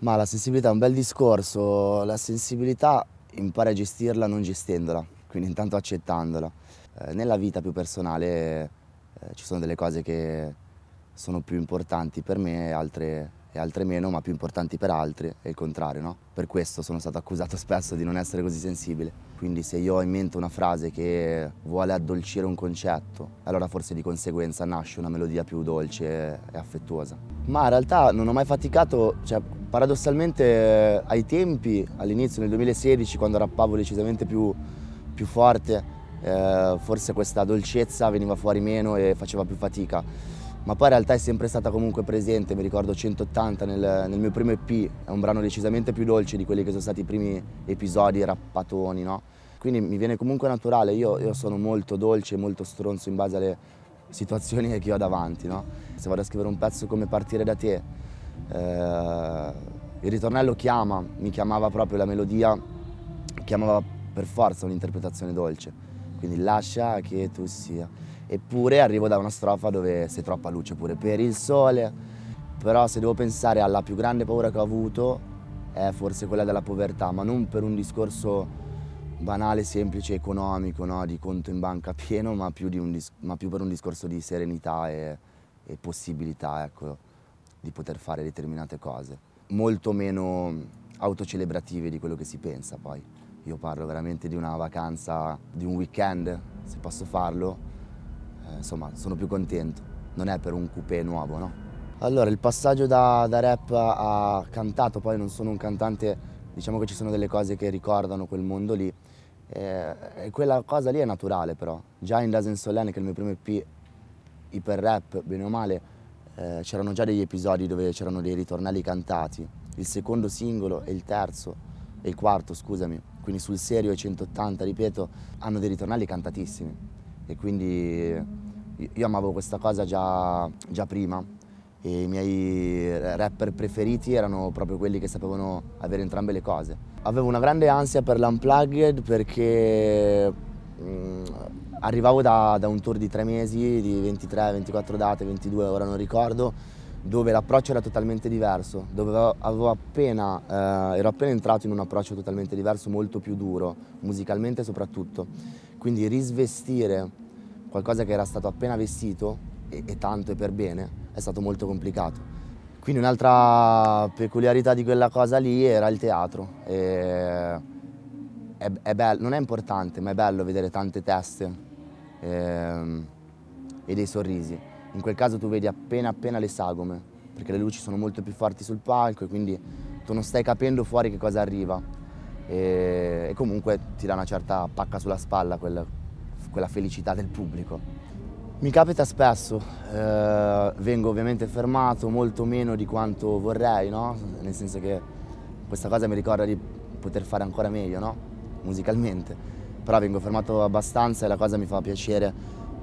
Ma la sensibilità è un bel discorso, la sensibilità impari a gestirla non gestendola, quindi intanto accettandola. Eh, nella vita più personale eh, ci sono delle cose che sono più importanti per me altre, e altre meno, ma più importanti per altri e il contrario, no? Per questo sono stato accusato spesso di non essere così sensibile. Quindi se io ho in mente una frase che vuole addolcire un concetto, allora forse di conseguenza nasce una melodia più dolce e affettuosa. Ma in realtà non ho mai faticato, cioè Paradossalmente eh, ai tempi, all'inizio nel 2016, quando rappavo decisamente più, più forte, eh, forse questa dolcezza veniva fuori meno e faceva più fatica. Ma poi in realtà è sempre stata comunque presente, mi ricordo 180 nel, nel mio primo EP, è un brano decisamente più dolce di quelli che sono stati i primi episodi rappatoni, no? Quindi mi viene comunque naturale, io, io sono molto dolce, e molto stronzo in base alle situazioni che ho davanti, no? Se vado a scrivere un pezzo come partire da te, eh, il ritornello chiama, mi chiamava proprio la melodia, chiamava per forza un'interpretazione dolce, quindi lascia che tu sia. Eppure arrivo da una strofa dove sei troppa luce pure per il sole, però se devo pensare alla più grande paura che ho avuto è forse quella della povertà, ma non per un discorso banale, semplice, economico, no? di conto in banca pieno, ma più, un ma più per un discorso di serenità e, e possibilità. Ecco di poter fare determinate cose, molto meno autocelebrative di quello che si pensa poi. Io parlo veramente di una vacanza, di un weekend, se posso farlo, eh, insomma sono più contento, non è per un coupé nuovo, no? Allora, il passaggio da, da rap a, cantato, poi non sono un cantante, diciamo che ci sono delle cose che ricordano quel mondo lì, e, eh, e quella cosa lì è naturale però. Già in Dasen Solene, che è il mio primo EP, iper rap, bene o male, eh, c'erano già degli episodi dove c'erano dei ritornelli cantati, il secondo singolo e il terzo e il quarto, scusami, quindi sul serio e 180, ripeto, hanno dei ritornelli cantatissimi e quindi io amavo questa cosa già, già prima e i miei rapper preferiti erano proprio quelli che sapevano avere entrambe le cose. Avevo una grande ansia per l'unplugged perché mh, mm, Arrivavo da, da un tour di tre mesi, di 23, 24 date, 22, ora non ricordo, dove l'approccio era totalmente diverso, dove appena, eh, ero appena entrato in un approccio totalmente diverso, molto più duro, musicalmente soprattutto. Quindi risvestire qualcosa che era stato appena vestito, e, e tanto e per bene, è stato molto complicato. Quindi un'altra peculiarità di quella cosa lì era il teatro. E è bello, non è importante, ma è bello vedere tante teste ehm, e dei sorrisi. In quel caso tu vedi appena appena le sagome, perché le luci sono molto più forti sul palco e quindi tu non stai capendo fuori che cosa arriva. E, e comunque ti dà una certa pacca sulla spalla quel, quella felicità del pubblico. Mi capita spesso, eh, vengo ovviamente fermato molto meno di quanto vorrei, no? Nel senso che questa cosa mi ricorda di poter fare ancora meglio, no? Musicalmente però vengo fermato abbastanza e la cosa mi fa piacere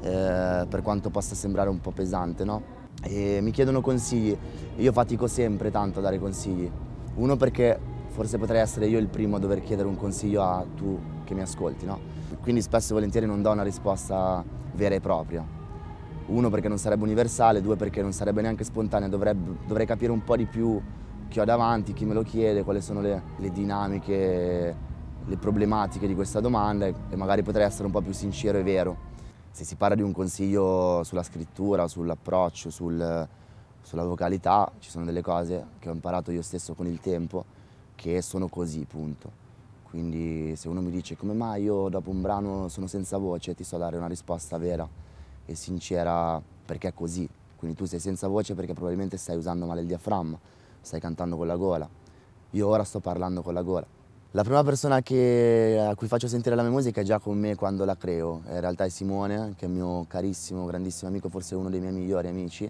eh, per quanto possa sembrare un po' pesante, no? E mi chiedono consigli, io fatico sempre tanto a dare consigli, uno perché forse potrei essere io il primo a dover chiedere un consiglio a tu che mi ascolti, no? Quindi spesso e volentieri non do una risposta vera e propria. Uno perché non sarebbe universale, due perché non sarebbe neanche spontanea, dovrebbe, dovrei capire un po' di più chi ho davanti, chi me lo chiede, quali sono le, le dinamiche le problematiche di questa domanda e magari potrei essere un po' più sincero e vero. Se si parla di un consiglio sulla scrittura, sull'approccio, sul, sulla vocalità, ci sono delle cose che ho imparato io stesso con il tempo che sono così, punto. Quindi se uno mi dice come mai io dopo un brano sono senza voce, ti so dare una risposta vera e sincera perché è così. Quindi tu sei senza voce perché probabilmente stai usando male il diaframma, stai cantando con la gola. Io ora sto parlando con la gola la prima persona che, a cui faccio sentire la mia musica è già con me quando la creo, in realtà è Simone, che è mio carissimo, grandissimo amico, forse uno dei miei migliori amici,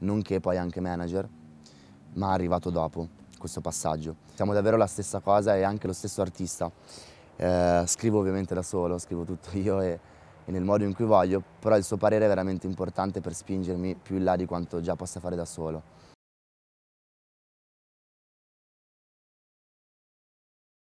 nonché poi anche manager, ma è arrivato dopo questo passaggio. Siamo davvero la stessa cosa e anche lo stesso artista. Eh, scrivo ovviamente da solo, scrivo tutto io e, e nel modo in cui voglio, però il suo parere è veramente importante per spingermi più in là di quanto già possa fare da solo.